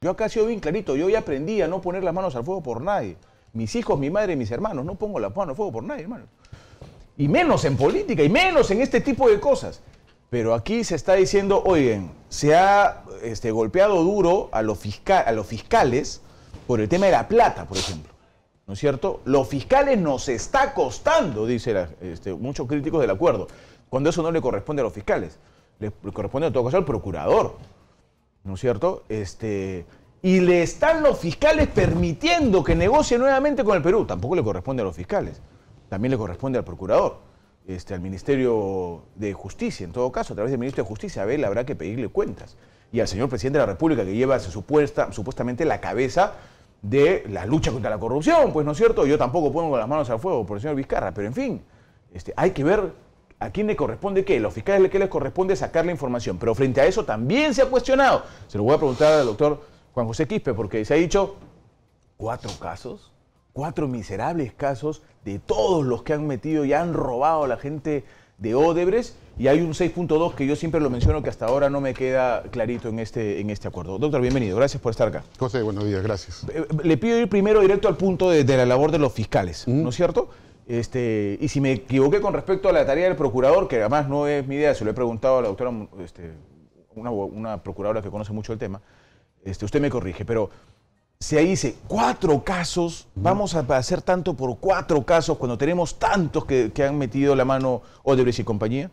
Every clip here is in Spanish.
Yo acá he sido bien clarito, yo ya aprendí a no poner las manos al fuego por nadie. Mis hijos, mi madre, y mis hermanos, no pongo las manos al fuego por nadie, hermano. Y menos en política, y menos en este tipo de cosas. Pero aquí se está diciendo, oigan, se ha este, golpeado duro a los, fiscales por el tema de la plata, por ejemplo. ¿No es cierto? Los fiscales nos está costando, dicen este, muchos críticos del acuerdo, cuando eso no le corresponde a los fiscales, le corresponde en todo caso al procurador. ¿no es cierto? Este, y le están los fiscales permitiendo que negocie nuevamente con el Perú. Tampoco le corresponde a los fiscales, también le corresponde al procurador, este, al Ministerio de Justicia, en todo caso, a través del Ministerio de Justicia, a él habrá que pedirle cuentas. Y al señor presidente de la República, que lleva supuesta, supuestamente la cabeza de la lucha contra la corrupción, pues no es cierto, yo tampoco pongo las manos al fuego por el señor Vizcarra, pero en fin, este, hay que ver ¿A quién le corresponde qué? Los fiscales que les corresponde sacar la información. Pero frente a eso también se ha cuestionado. Se lo voy a preguntar al doctor Juan José Quispe, porque se ha dicho cuatro casos, cuatro miserables casos de todos los que han metido y han robado a la gente de Odebrecht. Y hay un 6.2 que yo siempre lo menciono que hasta ahora no me queda clarito en este, en este acuerdo. Doctor, bienvenido. Gracias por estar acá. José, buenos días. Gracias. Eh, le pido ir primero directo al punto de, la labor de los fiscales, ¿no es cierto? Este, y si me equivoqué con respecto a la tarea del procurador, que además no es mi idea, se lo he preguntado a la doctora, este, una, procuradora que conoce mucho el tema, este, usted me corrige, pero si se dice cuatro casos, vamos a hacer tanto por cuatro casos cuando tenemos tantos que, han metido la mano Odebrecht y compañía.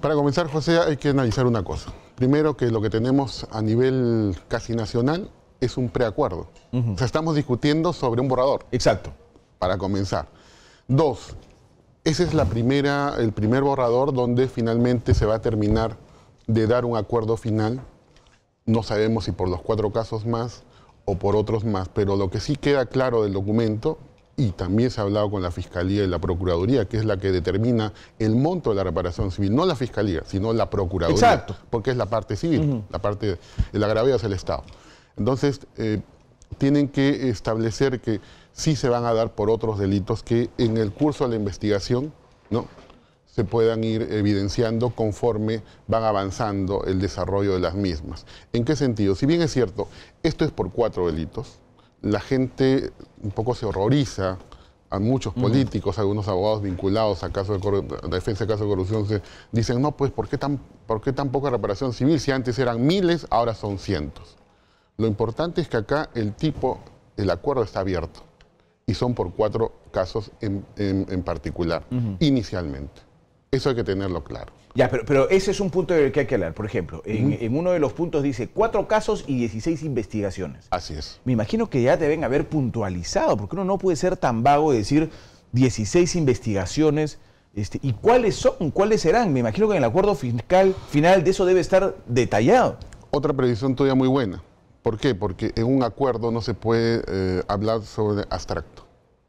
Para comenzar, José, hay que analizar una cosa. Primero que lo que tenemos a nivel casi nacional es un preacuerdo. O sea, estamos discutiendo sobre un borrador. Exacto. Para comenzar. Dos, ese es la primera, el primer borrador donde finalmente se va a terminar de dar un acuerdo final. No sabemos si por los cuatro casos más o por otros más, pero lo que sí queda claro del documento, y también se ha hablado con la Fiscalía y la Procuraduría, que es la que determina el monto de la reparación civil, no la Fiscalía, sino la Procuraduría, Exacto. porque es la parte civil, la parte, el agravio es el Estado. Entonces, eh, tienen que establecer que sí se van a dar por otros delitos que en el curso de la investigación ¿no? se puedan ir evidenciando conforme van avanzando el desarrollo de las mismas. ¿En qué sentido? Si bien es cierto, esto es por cuatro delitos, la gente un poco se horroriza a muchos políticos, algunos abogados vinculados a la de defensa de casos de corrupción, se dicen, no, pues, ¿por qué, tan, ¿por qué tan poca reparación civil? Si antes eran miles, ahora son cientos. Lo importante es que acá el tipo, el acuerdo está abierto y son por cuatro casos en, particular, inicialmente. Eso hay que tenerlo claro. Ya, pero, pero ese es un punto del que hay que hablar. Por ejemplo, en, uno de los puntos dice cuatro casos y 16 investigaciones. Así es. Me imagino que ya deben haber puntualizado, porque uno no puede ser tan vago de decir 16 investigaciones. Este, ¿Y cuáles son? ¿Cuáles serán? Me imagino que en el acuerdo fiscal final de eso debe estar detallado. Otra predicción todavía muy buena. ¿Por qué? Porque en un acuerdo no se puede eh, hablar sobre abstracto.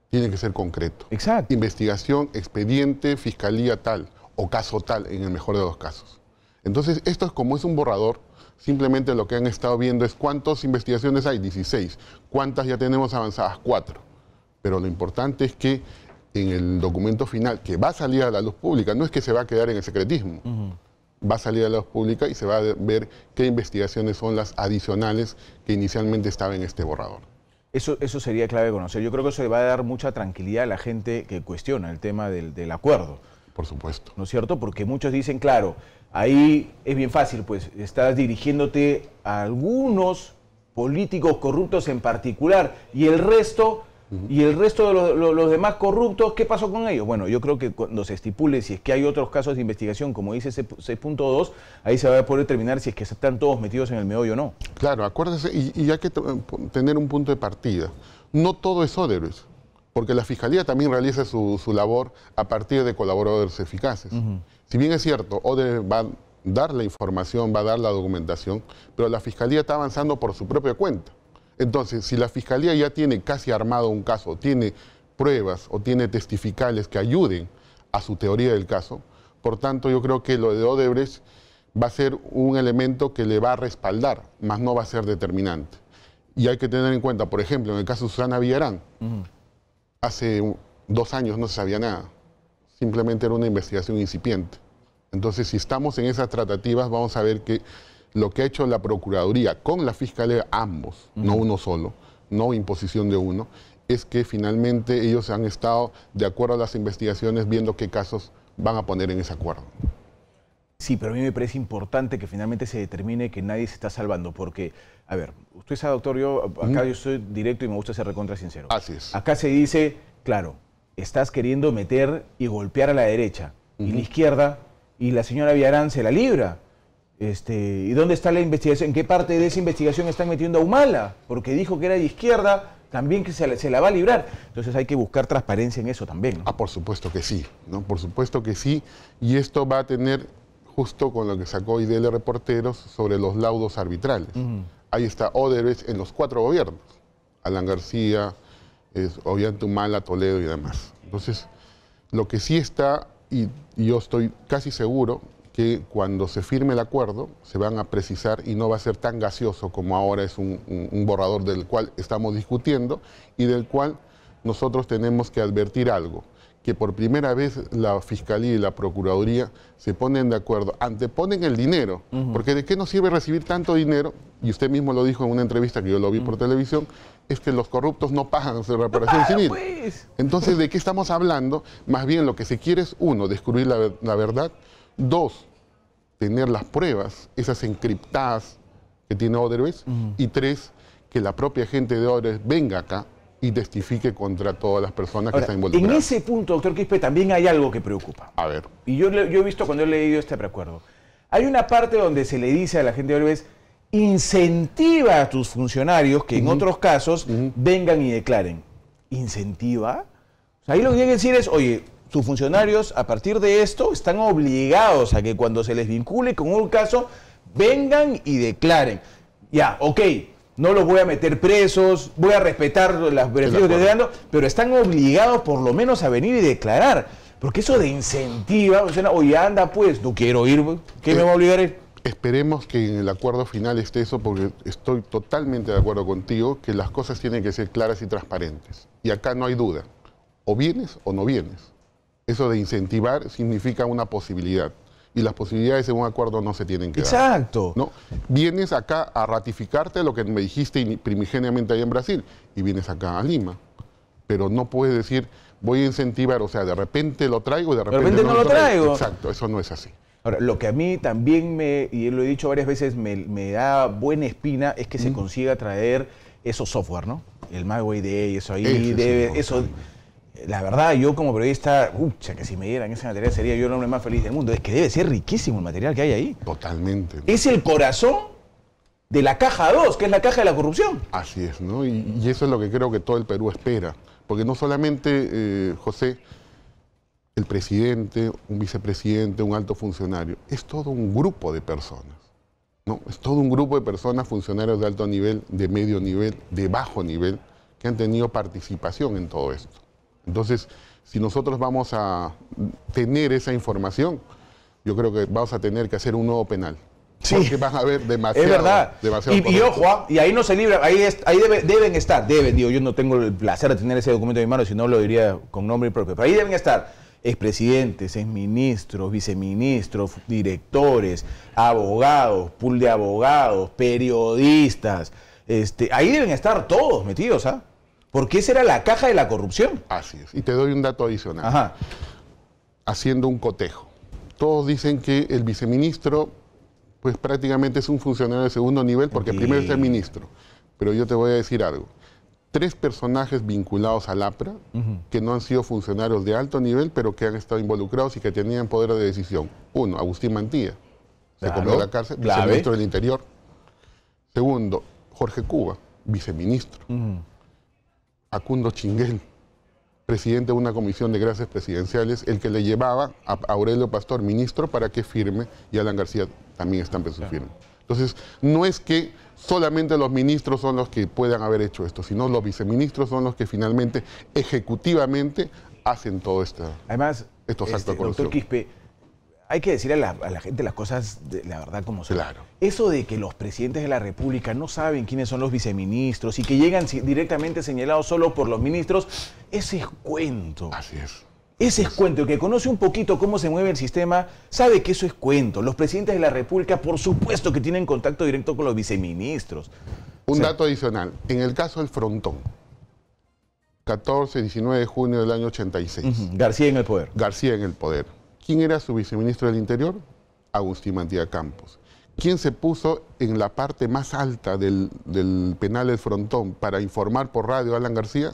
Tiene que ser concreto. Exacto. Investigación, expediente, fiscalía tal o caso tal en el mejor de los casos. Entonces, esto es como es un borrador, simplemente lo que han estado viendo es cuántas investigaciones hay, 16. ¿Cuántas ya tenemos avanzadas? Cuatro. Pero lo importante es que en el documento final, que va a salir a la luz pública, no es que se va a quedar en el secretismo va a salir a la pública y se va a ver qué investigaciones son las adicionales que inicialmente estaban en este borrador. Eso, eso sería clave conocer. Yo creo que eso le va a dar mucha tranquilidad a la gente que cuestiona el tema del, del acuerdo. Por supuesto. ¿No es cierto? Porque muchos dicen, claro, ahí es bien fácil, pues estás dirigiéndote a algunos políticos corruptos en particular y el resto y el resto de los, demás corruptos, ¿qué pasó con ellos? Bueno, yo creo que cuando se estipule, si es que hay otros casos de investigación, como dice 6.2, ahí se va a poder determinar si es que están todos metidos en el meollo o no. Claro, acuérdese, y, hay que tener un punto de partida. No todo es Odebrecht, porque la Fiscalía también realiza su, labor a partir de colaboradores eficaces. Si bien es cierto, Odebrecht va a dar la información, va a dar la documentación, pero la Fiscalía está avanzando por su propia cuenta. Entonces, si la Fiscalía ya tiene casi armado un caso, tiene pruebas o tiene testificales que ayuden a su teoría del caso, por tanto yo creo que lo de Odebrecht va a ser un elemento que le va a respaldar, más no va a ser determinante. Y hay que tener en cuenta, por ejemplo, en el caso de Susana Villarán, hace dos años no se sabía nada, simplemente era una investigación incipiente. Entonces, si estamos en esas tratativas, vamos a ver que lo que ha hecho la Procuraduría con la Fiscalía, ambos, no uno solo, no imposición de uno, es que finalmente ellos han estado, de acuerdo a las investigaciones, viendo qué casos van a poner en ese acuerdo. Sí, pero a mí me parece importante que finalmente se determine que nadie se está salvando, porque, a ver, usted sabe, doctor, yo acá yo soy directo y me gusta ser recontra sincero. Así es. Acá se dice, claro, estás queriendo meter y golpear a la derecha y la izquierda, y la señora Villarán se la libra este, ¿Y dónde está la investigación? ¿En qué parte de esa investigación están metiendo a Humala? Porque dijo que era de izquierda, también que se la, va a librar. Entonces hay que buscar transparencia en eso también. ¿no? Ah, por supuesto que sí, ¿no? Por supuesto que sí. Y esto va a tener, justo con lo que sacó IDL Reporteros, sobre los laudos arbitrales. Ahí está Odebrecht en los cuatro gobiernos. Alan García, obviamente Humala, Toledo y demás. Entonces, lo que sí está, y yo estoy casi seguro, que cuando se firme el acuerdo se van a precisar y no va a ser tan gaseoso como ahora es un, borrador del cual estamos discutiendo y del cual nosotros tenemos que advertir algo que por primera vez la Fiscalía y la Procuraduría se ponen de acuerdo, anteponen el dinero, porque de qué nos sirve recibir tanto dinero, y usted mismo lo dijo en una entrevista que yo lo vi por televisión, es que los corruptos no pagan su reparación civil. Ah, pues. Entonces, ¿de qué estamos hablando? Más bien lo que se quiere es, uno, descubrir la verdad, dos, tener las pruebas, esas encriptadas que tiene Oderbes, y tres, que la propia gente de Oderbes venga acá y testifique contra todas las personas que están involucradas. En ese punto, doctor Quispe, también hay algo que preocupa. A ver. Y yo, he visto cuando he leído este preacuerdo. Hay una parte donde se le dice a la gente de Oderbes, incentiva a tus funcionarios que en otros casos vengan y declaren. ¿Incentiva? O sea, ahí lo que tiene que decir es, oye, sus funcionarios a partir de esto están obligados a que cuando se les vincule con un caso, vengan y declaren. Ya, ok, no los voy a meter presos, voy a respetar las beneficios que estoy dando, pero están obligados por lo menos a venir y declarar. Porque eso de incentiva, o sea, oye, anda pues, no quiero ir, pues, ¿qué me va a obligar Esperemos que en el acuerdo final esté eso, porque estoy totalmente de acuerdo contigo, que las cosas tienen que ser claras y transparentes. Y acá no hay duda, o vienes o no vienes. Eso de incentivar significa una posibilidad. Y las posibilidades en un acuerdo no se tienen que Exacto. dar. Exacto. ¿no? Vienes acá a ratificarte lo que me dijiste primigeniamente ahí en Brasil y vienes acá a Lima. Pero no puedes decir, voy a incentivar, o sea, de repente lo traigo y de repente, de repente no, lo traigo. Exacto, eso no es así. Ahora, lo que a mí también me, y lo he dicho varias veces, me, da buena espina es que se consiga traer esos software, ¿no? El IDE y eso ahí, debe, eso la verdad, yo como periodista, ucha, que si me dieran ese material sería yo el hombre más feliz del mundo. Es que debe ser riquísimo el material que hay ahí. Totalmente. Es el corazón de la caja 2, que es la caja de la corrupción. Así es, ¿no? Y, eso es lo que creo que todo el Perú espera. Porque no solamente, eh, José, el presidente, un vicepresidente, un alto funcionario, es todo un grupo de personas. ¿no? Es todo un grupo de personas, funcionarios de alto nivel, de medio nivel, de bajo nivel, que han tenido participación en todo esto. Entonces, si nosotros vamos a tener esa información, yo creo que vamos a tener que hacer un nuevo penal. Sí. Porque vas a haber demasiado. Es verdad. y, ojo, ah, y ahí no se libra, ahí, ahí deben estar, deben, digo, yo no tengo el placer de tener ese documento en mi mano, si no lo diría con nombre propio, pero ahí deben estar expresidentes, exministros, viceministros, directores, abogados, pool de abogados, periodistas. Este, ahí deben estar todos metidos, ¿ah? porque esa era la caja de la corrupción. Así es. Y te doy un dato adicional. Haciendo un cotejo. Todos dicen que el viceministro, pues prácticamente es un funcionario de segundo nivel, porque primero es el ministro. Pero yo te voy a decir algo. Tres personajes vinculados al APRA, que no han sido funcionarios de alto nivel, pero que han estado involucrados y que tenían poder de decisión. Uno, Agustín Mantilla, se comió la cárcel, viceministro del Interior. Segundo, Jorge Cuba, viceministro. Acundo Chinguel, presidente de una comisión de gracias presidenciales, el que le llevaba a Aurelio Pastor, ministro, para que firme, y Alan García también en su firma. Entonces, no es que solamente los ministros son los que puedan haber hecho esto, sino los viceministros son los que finalmente, ejecutivamente, hacen todo esto. Además, estos actos este, hay que decirle a la, gente las cosas de la verdad como son. Claro. Eso de que los presidentes de la República no saben quiénes son los viceministros y que llegan directamente señalados solo por los ministros, ese es cuento. Así es. Ese es cuento. El que conoce un poquito cómo se mueve el sistema sabe que eso es cuento. Los presidentes de la República, por supuesto que tienen contacto directo con los viceministros. Un dato adicional. En el caso del frontón, 14 19 de junio del año 86. García en el poder. García en el poder ¿Quién era su viceministro del Interior? Agustín Mantía Campos. ¿Quién se puso en la parte más alta del, penal del frontón para informar por radio a Alan García?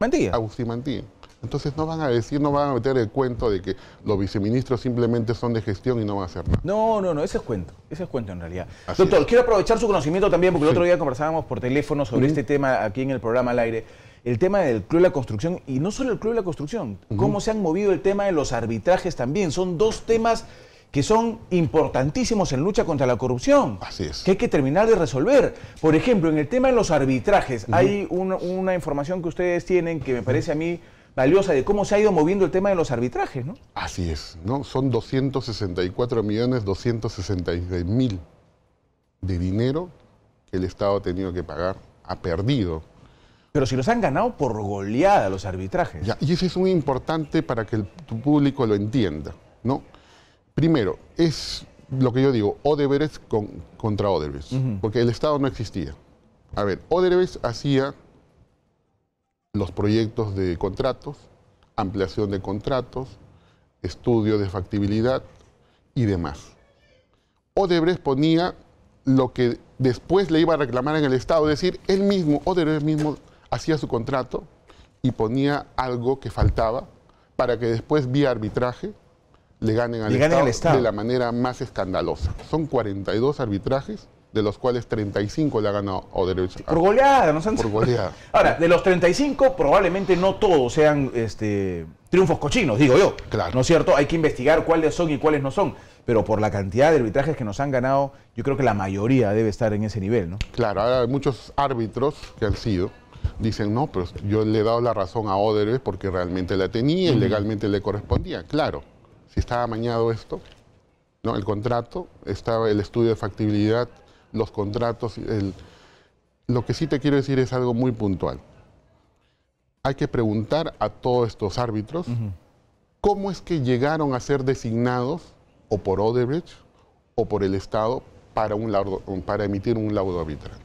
Mantilla. Agustín Mantilla. Entonces no van a decir, no van a meter el cuento de que los viceministros simplemente son de gestión y no van a hacer nada. No, no, no, ese es cuento, ese es cuento en realidad. Doctor, quiero aprovechar su conocimiento también, porque el otro día conversábamos por teléfono sobre este tema aquí en el programa al aire el tema del Club de la Construcción y no solo el Club de la Construcción, cómo se han movido el tema de los arbitrajes también. Son dos temas que son importantísimos en lucha contra la corrupción. Así es. Que hay que terminar de resolver. Por ejemplo, en el tema de los arbitrajes, hay una información que ustedes tienen que me parece a mí valiosa de cómo se ha ido moviendo el tema de los arbitrajes, ¿no? Así es, ¿no? Son 264 millones 266 mil de dinero que el Estado ha tenido que pagar, ha perdido pero si los han ganado por goleada los arbitrajes. y eso es muy importante para que el, público lo entienda, ¿no? Primero, es lo que yo digo, Odebrecht contra Odebrecht, porque el Estado no existía. A ver, Odebrecht hacía los proyectos de contratos, ampliación de contratos, estudio de factibilidad y demás. Odebrecht ponía lo que después le iba a reclamar en el Estado, es decir, él mismo, Odebrecht mismo hacía su contrato y ponía algo que faltaba para que después, vía arbitraje, le ganen al, Estado, de la manera más escandalosa. Son 42 arbitrajes, de los cuales 35 le ha ganado Odebrecht. Por goleada, nos Por goleada. Ahora, de los 35, probablemente no todos sean este, triunfos cochinos, digo yo. Claro. ¿No es cierto? Hay que investigar cuáles son y cuáles no son. Pero por la cantidad de arbitrajes que nos han ganado, yo creo que la mayoría debe estar en ese nivel, ¿no? Claro, hay muchos árbitros que han sido dicen, no, pero yo le he dado la razón a Odebrecht porque realmente la tenía y legalmente le correspondía. Claro, si estaba amañado esto, ¿no? el contrato, estaba el estudio de factibilidad, los contratos. Lo que sí te quiero decir es algo muy puntual. Hay que preguntar a todos estos árbitros cómo es que llegaron a ser designados o por Odebrecht o por el Estado para, un para emitir un laudo arbitral.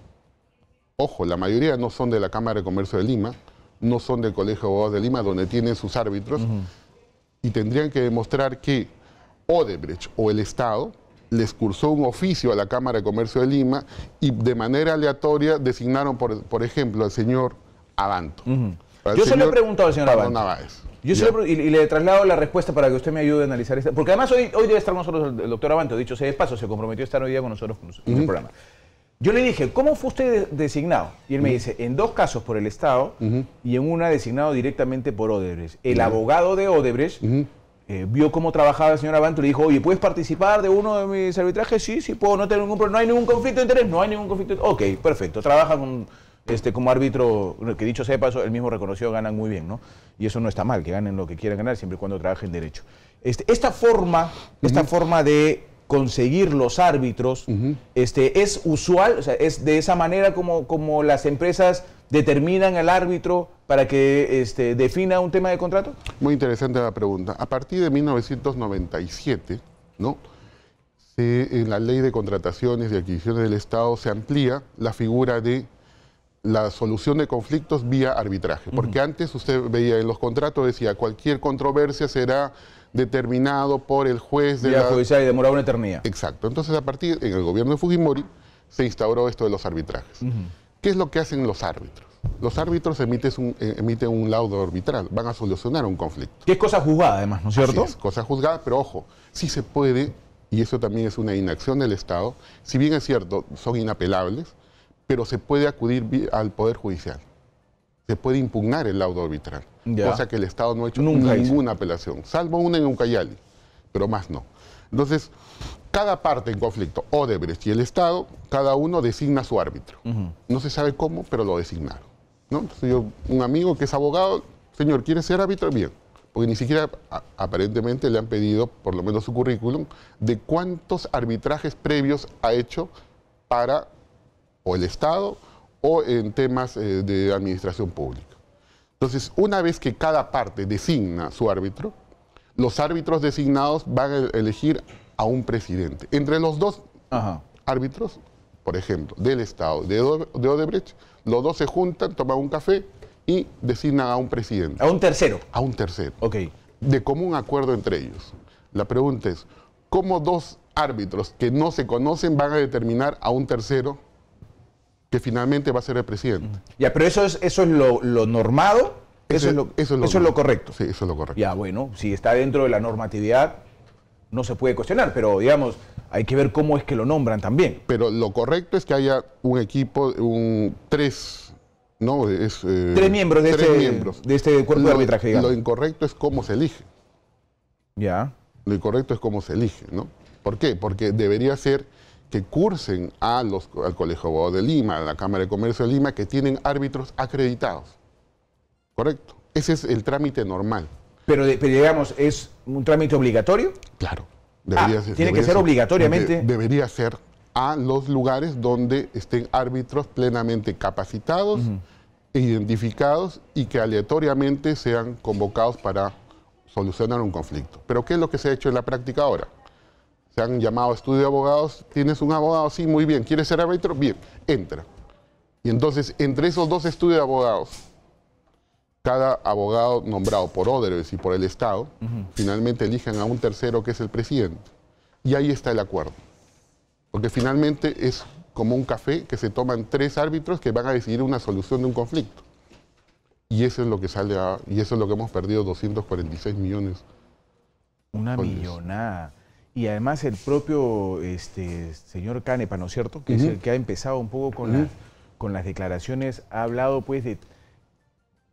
Ojo, la mayoría no son de la Cámara de Comercio de Lima, no son del Colegio de Abogados de Lima, donde tienen sus árbitros, y tendrían que demostrar que Odebrecht o el Estado les cursó un oficio a la Cámara de Comercio de Lima y de manera aleatoria designaron, por, ejemplo, al señor Abanto. Yo se lo he preguntado al señor Avanto. Yo y, le traslado la respuesta para que usted me ayude a analizar esto. Porque además hoy, hoy debe estar con nosotros el, doctor Avanto, dicho sea de paso, se comprometió a estar hoy día con nosotros en el programa. Yo le dije, ¿cómo fue usted designado? Y él me dice, en dos casos por el Estado y en una designado directamente por Odebrecht. El abogado de Odebrecht eh, vio cómo trabajaba el señor Abanto y dijo, oye, ¿puedes participar de uno de mis arbitrajes? Sí, sí, puedo, no tengo ningún problema. ¿No hay ningún conflicto de interés? No hay ningún conflicto de interés. Ok, perfecto. Trabaja este, como árbitro, que dicho sea paso, el mismo reconoció, ganan muy bien, ¿no? Y eso no está mal, que ganen lo que quieran ganar siempre y cuando trabajen derecho. Este, esta forma, esta forma de conseguir los árbitros, este, es usual, o es de esa manera como, como las empresas determinan al árbitro para que este, defina un tema de contrato? Muy interesante la pregunta. A partir de 1997, ¿no? en la ley de contrataciones y adquisiciones del Estado se amplía la figura de la solución de conflictos vía arbitraje. Porque antes usted veía en los contratos, decía, cualquier controversia será determinado por el juez de la... judicial y demoraba una eternidad. Exacto. Entonces, a partir, en el gobierno de Fujimori, se instauró esto de los arbitrajes. ¿Qué es lo que hacen los árbitros? Los árbitros emiten un, eh, emiten un laudo arbitral, van a solucionar un conflicto. Que es cosa juzgada, además, ¿no es cierto? es, cosa juzgada, pero ojo, si se puede, y eso también es una inacción del Estado, si bien es cierto, son inapelables, pero se puede acudir al Poder Judicial. Se puede impugnar el laudo arbitral, cosa que el Estado no ha hecho ninguna apelación, salvo una en Ucayali, pero más no. Entonces, cada parte en conflicto, Odebrecht y el Estado, cada uno designa su árbitro. No se sabe cómo, pero lo designaron. ¿no? yo, un amigo que es abogado, señor, ¿quiere ser árbitro? Bien, porque ni siquiera aparentemente le han pedido, por lo menos su currículum, de cuántos arbitrajes previos ha hecho para o el Estado o en temas eh, de administración pública. Entonces, una vez que cada parte designa su árbitro, los árbitros designados van a elegir a un presidente. Entre los dos árbitros, por ejemplo, del Estado, de, de Odebrecht, los dos se juntan, toman un café y designan a un presidente. ¿A un tercero? A un tercero. Ok. De común acuerdo entre ellos. La pregunta es, ¿cómo dos árbitros que no se conocen van a determinar a un tercero que finalmente va a ser el presidente. Ya, pero eso es, eso es lo, lo normado, eso, es lo, correcto. Sí, eso es lo correcto. Ya, bueno, si está dentro de la normatividad, no se puede cuestionar, pero digamos, hay que ver cómo es que lo nombran también. Pero lo correcto es que haya un equipo, un tres, ¿no? Es, eh, tres miembros de, este, de este cuerpo de arbitraje, Lo incorrecto es cómo se elige. Ya. Lo incorrecto es cómo se elige, ¿no? ¿Por qué? Porque debería ser que cursen a los, al Colegio de Lima, a la Cámara de Comercio de Lima, que tienen árbitros acreditados. Correcto. Ese es el trámite normal. Pero, digamos, ¿es un trámite obligatorio? Claro. Debería ah, ser, tiene que ser, obligatoriamente. debería ser a los lugares donde estén árbitros plenamente capacitados, identificados y que aleatoriamente sean convocados para solucionar un conflicto. Pero ¿qué es lo que se ha hecho en la práctica ahora? se han llamado estudio de abogados, tienes un abogado, sí, muy bien, ¿quieres ser árbitro? Bien, entra. Y entonces, entre esos dos estudios de abogados, cada abogado nombrado por Oderes y por el Estado, finalmente eligen a un tercero que es el presidente. Y ahí está el acuerdo. Porque finalmente es como un café que se toman tres árbitros que van a decidir una solución de un conflicto. Y eso es lo que sale y eso es lo que hemos perdido 246 millones. Una millonada. Y además el propio este, señor Canepa, ¿no es cierto? Que es el que ha empezado un poco con, las, con las declaraciones, ha hablado pues de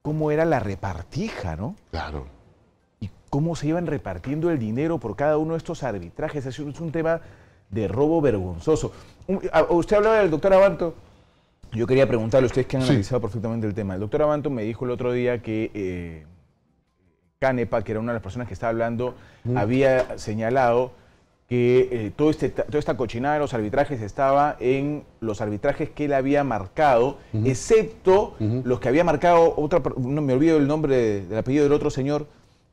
cómo era la repartija, ¿no? Claro. Y cómo se iban repartiendo el dinero por cada uno de estos arbitrajes. Es un, un tema de robo vergonzoso. Usted hablaba del doctor Abanto. Yo quería preguntarle, ustedes que han analizado perfectamente el tema. El doctor Abanto me dijo el otro día que eh, Canepa, que era una de las personas que estaba hablando, había señalado que eh, todo este, toda esta cochinada de los arbitrajes estaba en los arbitrajes que él había marcado, excepto los que había marcado otra, no me olvido el nombre del apellido del otro señor,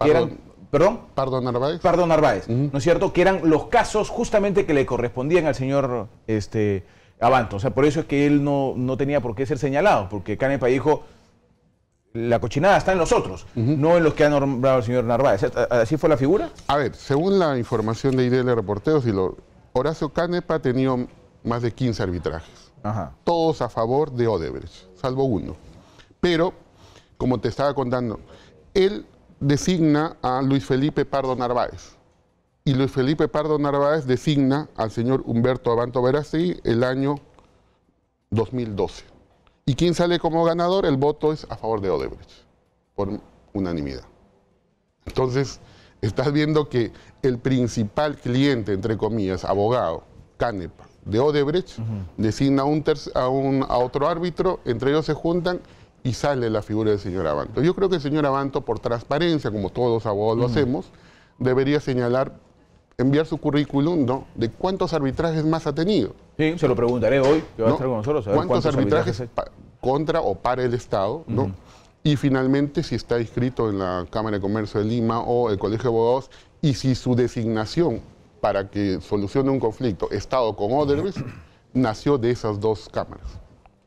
eran, perdón, Pardo Narváez, Pardo Narváez, ¿no es cierto? Que eran los casos justamente que le correspondían al señor este Avanto. o sea, por eso es que él no, no tenía por qué ser señalado, porque Canepa dijo la cochinada está en los otros, no en los que ha nombrado el señor Narváez. ¿Así fue la figura? A ver, según la información de IDL Reporteros, y Horacio Canepa ha tenido más de 15 arbitrajes, todos a favor de Odebrecht, salvo uno. Pero, como te estaba contando, él designa a Luis Felipe Pardo Narváez. Y Luis Felipe Pardo Narváez designa al señor Humberto Abanto Verasí el año 2012. ¿Y quién sale como ganador? El voto es a favor de Odebrecht, por unanimidad. Entonces, estás viendo que el principal cliente, entre comillas, abogado, Canepa, de Odebrecht, designa a, un, a otro árbitro, entre ellos se juntan y sale la figura del señor Abanto. Yo creo que el señor Abanto, por transparencia, como todos los abogados lo hacemos, debería señalar enviar su currículum ¿no? de cuántos arbitrajes más ha tenido. Sí, se lo preguntaré hoy, que va a estar con nosotros. ¿Cuántos, arbitrajes, contra o para el Estado? Y finalmente, si está inscrito en la Cámara de Comercio de Lima o el Colegio de Abogados, y si su designación para que solucione un conflicto, Estado con Odebrecht, nació de esas dos cámaras.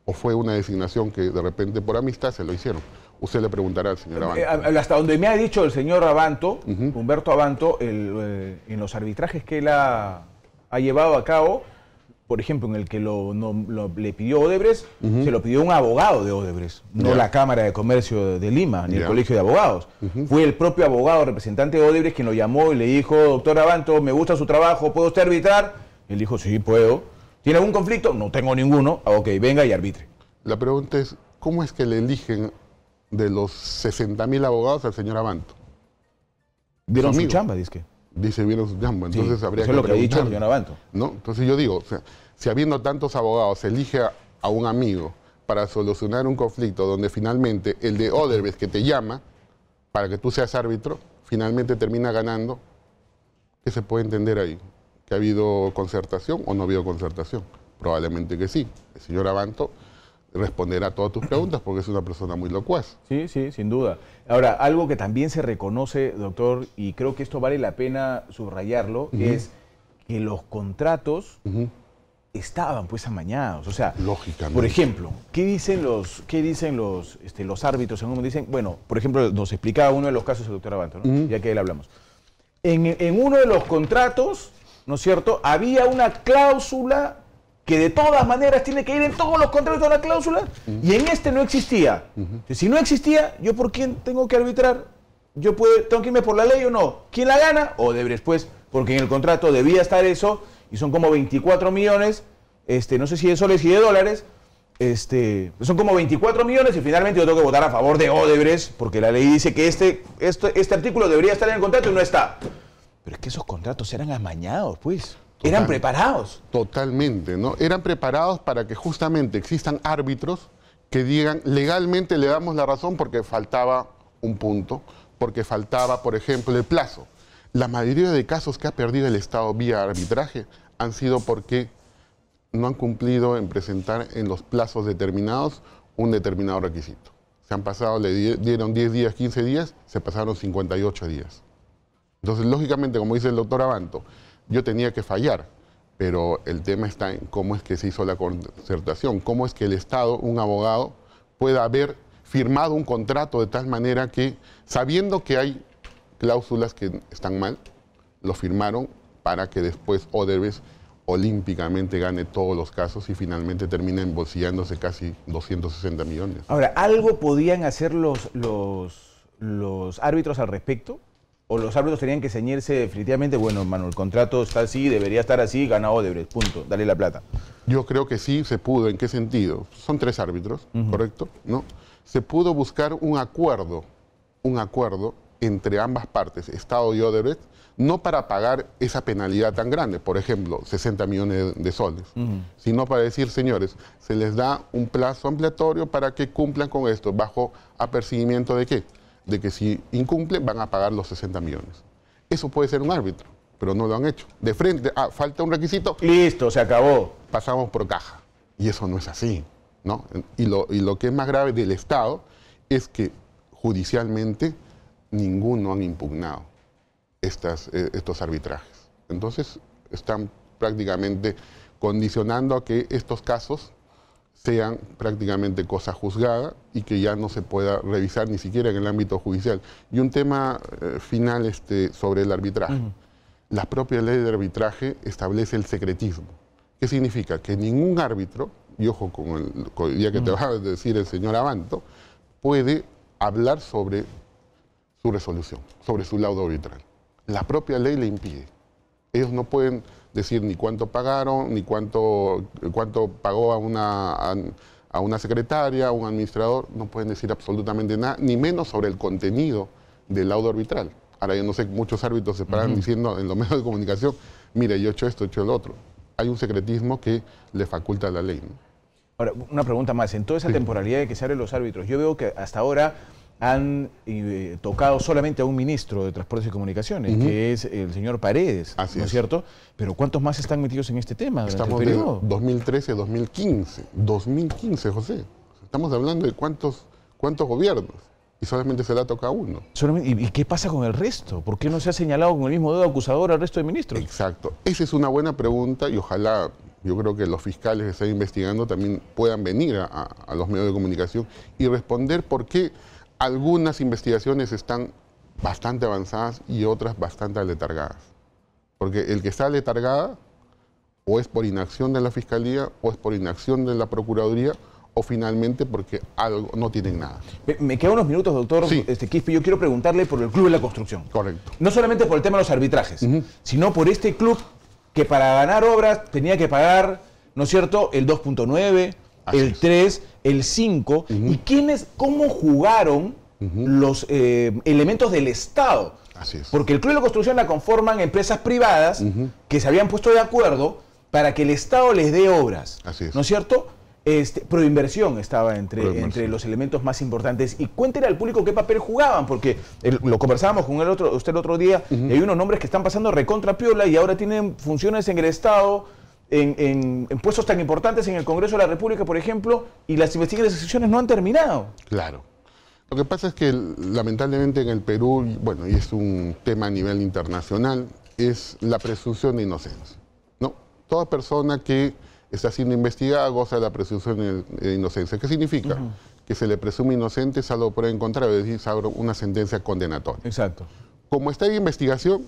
O fue una designación que de repente por amistad se lo hicieron. Usted le preguntará al señor eh, Abanto. Eh, hasta donde me ha dicho el señor Abanto, Humberto Abanto, eh, en los arbitrajes que él ha, llevado a cabo, por ejemplo, en el que lo, le pidió Odebrecht, se lo pidió un abogado de Odebrecht, no la Cámara de Comercio de Lima, ni el Colegio de Abogados. Fue el propio abogado representante de Odebrecht quien lo llamó y le dijo, doctor Abanto, me gusta su trabajo, ¿puedo usted arbitrar? Él dijo, sí, puedo. ¿Tiene algún conflicto? No tengo ninguno. Ah, ok, venga y arbitre. La pregunta es, ¿cómo es que le eligen de los 60 mil abogados al señor Abanto. Vieron su, chamba, dice. Dice, vieron su chamba. Entonces habría eso es lo que ha dicho el señor Abanto. Entonces yo digo, si habiendo tantos abogados elige a, un amigo para solucionar un conflicto donde finalmente el de Oderbes que te llama para que tú seas árbitro, finalmente termina ganando, ¿qué se puede entender ahí? ¿Que ha habido concertación o no ha habido concertación? Probablemente que sí. El señor Abanto responder a todas tus preguntas porque es una persona muy locuaz. Sí, sí, sin duda. Ahora, algo que también se reconoce, doctor, y creo que esto vale la pena subrayarlo, es que los contratos estaban pues amañados. O sea, Lógicamente. por ejemplo, ¿qué dicen los, qué dicen los, este, los árbitros? En dicen, bueno, por ejemplo, nos explicaba uno de los casos el doctor Abanto, ya que él hablamos. En, en uno de los contratos, ¿no es cierto?, había una cláusula que de todas maneras tiene que ir en todos los contratos de la cláusula y en este no existía. Si no existía, ¿yo por quién tengo que arbitrar? ¿Yo puedo, tengo que irme por la ley o no? ¿Quién la gana? O pues, porque en el contrato debía estar eso y son como 24 millones, este, no sé si de soles y de dólares, este, son como 24 millones y finalmente yo tengo que votar a favor de Odebrecht porque la ley dice que este, este, este artículo debería estar en el contrato y no está. Pero es que esos contratos eran amañados, pues eran preparados. Totalmente, ¿no? Eran preparados para que justamente existan árbitros que digan legalmente le damos la razón porque faltaba un punto, porque faltaba, por ejemplo, el plazo. La mayoría de casos que ha perdido el Estado vía arbitraje han sido porque no han cumplido en presentar en los plazos determinados un determinado requisito. Se han pasado, le dieron 10 días, 15 días, se pasaron 58 días. Entonces, lógicamente, como dice el doctor Abanto, yo tenía que fallar, pero el tema está en cómo es que se hizo la concertación, cómo es que el Estado, un abogado, pueda haber firmado un contrato de tal manera que, sabiendo que hay cláusulas que están mal, lo firmaron para que después Odebrecht olímpicamente gane todos los casos y finalmente termine embolsillándose casi 260 millones. Ahora, ¿algo podían hacer los, los, los árbitros al respecto? o los árbitros tenían que ceñirse definitivamente, bueno, Manuel, el contrato está así, debería estar así, ganado Odebrecht, punto, dale la plata. Yo creo que sí se pudo, ¿en qué sentido? Son tres árbitros, ¿correcto? ¿No? Se pudo buscar un acuerdo, un acuerdo entre ambas partes, Estado y Odebrecht, no para pagar esa penalidad tan grande, por ejemplo, 60 millones de soles, sino para decir, señores, se les da un plazo ampliatorio para que cumplan con esto, bajo apercibimiento de qué? de que si incumple van a pagar los 60 millones. Eso puede ser un árbitro, pero no lo han hecho. De frente, ah, falta un requisito. Listo, se acabó. Pasamos por caja. Y eso no es así. ¿no? Y, lo, que es más grave del Estado es que judicialmente ninguno han impugnado estas, eh, estos arbitrajes. Entonces están prácticamente condicionando a que estos casos sean prácticamente cosa juzgada y que ya no se pueda revisar ni siquiera en el ámbito judicial. Y un tema eh, final este, sobre el arbitraje. La propia ley de arbitraje establece el secretismo. ¿Qué significa? Que ningún árbitro, y ojo con el, día que te va a decir el señor Avanto puede hablar sobre su resolución, sobre su laudo arbitral. La propia ley le impide. Ellos no pueden decir ni cuánto pagaron, ni cuánto, cuánto pagó a una, a, una secretaria, a un administrador, no pueden decir absolutamente nada, ni menos sobre el contenido del laudo arbitral. Ahora yo no sé, muchos árbitros se paran diciendo en los medios de comunicación, mire, yo he hecho esto, he hecho el otro. Hay un secretismo que le faculta la ley. Ahora, una pregunta más. En toda esa temporalidad de que se abren los árbitros, yo veo que hasta ahora han eh, tocado solamente a un ministro de Transportes y Comunicaciones, que es el señor Paredes, ¿no es cierto? Pero ¿cuántos más están metidos en este tema? Estamos viendo? de 2013, 2015, 2015, José. Estamos hablando de cuántos, cuántos gobiernos y solamente se le toca tocado uno. ¿Y, qué pasa con el resto? ¿Por qué no se ha señalado con el mismo dedo acusador al resto de ministros? Exacto. Esa es una buena pregunta y ojalá yo creo que los fiscales que están investigando también puedan venir a los medios de comunicación y responder por qué algunas investigaciones están bastante avanzadas y otras bastante aletargadas. Porque el que está aletargada o es por inacción de la Fiscalía o es por inacción de la Procuraduría o finalmente porque algo, no tienen nada. Me, quedan unos minutos, doctor sí. este, Yo quiero preguntarle por el Club de la Construcción. Correcto. No solamente por el tema de los arbitrajes, sino por este club que para ganar obras tenía que pagar, ¿no es cierto?, el 2.9, el 3, el 5, y quiénes, cómo jugaron los eh, elementos del Estado. Así es. Porque el Club de la Construcción la conforman empresas privadas que se habían puesto de acuerdo para que el Estado les dé obras. Así ¿No es cierto? Este, proinversión estaba entre, entre los elementos más importantes. Y cuéntele al público qué papel jugaban, porque lo conversábamos con el otro, usted el otro día, y hay unos nombres que están pasando recontra piola y ahora tienen funciones en el Estado en, puestos tan importantes en el Congreso de la República, por ejemplo, y las investigaciones no han terminado. Claro. Lo que pasa es que lamentablemente en el Perú, bueno, y es un tema a nivel internacional, es la presunción de inocencia. ¿no? Toda persona que está siendo investigada goza de la presunción de inocencia. ¿Qué significa? Que se le presume inocente salvo por el contrario, es decir, salvo una sentencia condenatoria. Exacto. Como está en investigación,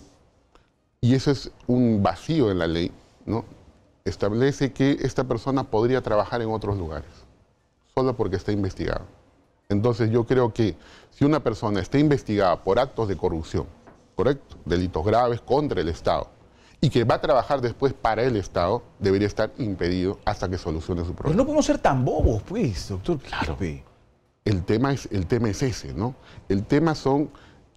y eso es un vacío en la ley, ¿no? establece que esta persona podría trabajar en otros lugares, solo porque está investigado. Entonces yo creo que si una persona está investigada por actos de corrupción, correcto, delitos graves contra el Estado, y que va a trabajar después para el Estado, debería estar impedido hasta que solucione su problema. Pero no podemos ser tan bobos, pues, doctor. Claro. El tema, es, el tema es ese, ¿no? El tema son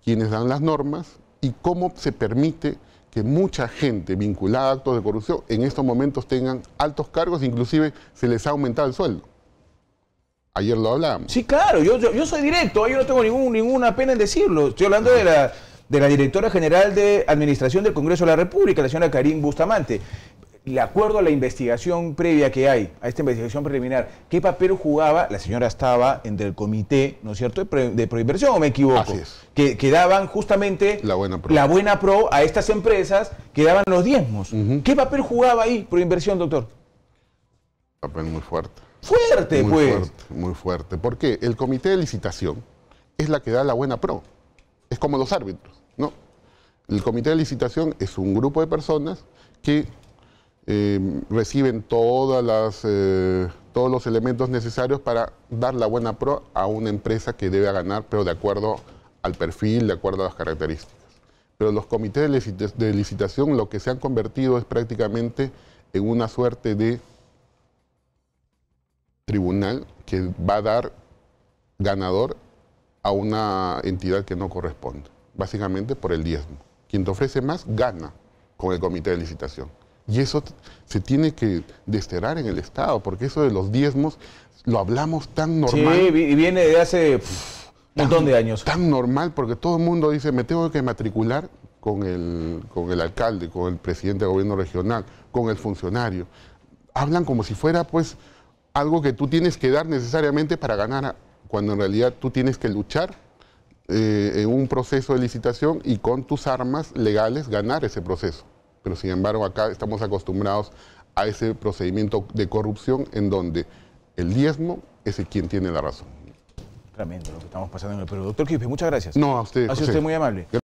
quienes dan las normas y cómo se permite que mucha gente vinculada a actos de corrupción en estos momentos tengan altos cargos, inclusive se les ha aumentado el sueldo. Ayer lo hablábamos. Sí, claro, yo, yo, soy directo, yo no tengo ninguna pena en decirlo. Estoy hablando de la, de la directora general de Administración del Congreso de la República, la señora Karim Bustamante. Y de acuerdo a la investigación previa que hay, a esta investigación preliminar, ¿qué papel jugaba? La señora estaba entre el comité, ¿no es cierto?, de, Proinversión, o me equivoco. Así es. Que, daban justamente la buena, pro. la buena pro a estas empresas que daban los diezmos. ¿Qué papel jugaba ahí proinversión, doctor? Papel muy fuerte. Fuerte, muy pues. Fuerte, muy fuerte. Porque el comité de licitación es la que da la buena pro. Es como los árbitros, ¿no? El comité de licitación es un grupo de personas que eh, reciben eh, todos los elementos necesarios para dar la buena pro a una empresa que debe ganar, pero de acuerdo al perfil, de acuerdo a las características. Pero los comités de licitación lo que se han convertido es prácticamente en una suerte de tribunal que va a dar ganador a una entidad que no corresponde, básicamente por el diezmo. Quien te ofrece más gana con el comité de licitación. Y eso se tiene que desterrar en el Estado, porque eso de los diezmos lo hablamos tan normal. Sí, y viene de hace un montón de años. Tan normal, porque todo el mundo dice, me tengo que matricular con el, con el alcalde, con el presidente del gobierno regional, con el funcionario. Hablan como si fuera, pues, algo que tú tienes que dar necesariamente para ganar, cuando en realidad tú tienes que luchar eh, en un proceso de licitación y con tus armas legales ganar ese proceso pero sin embargo acá estamos acostumbrados a ese procedimiento de corrupción en donde el diezmo es el quien tiene la razón. Tremendo lo que estamos pasando en el Perú. Doctor Quispe, muchas gracias. No, a usted. Ha sido usted muy amable.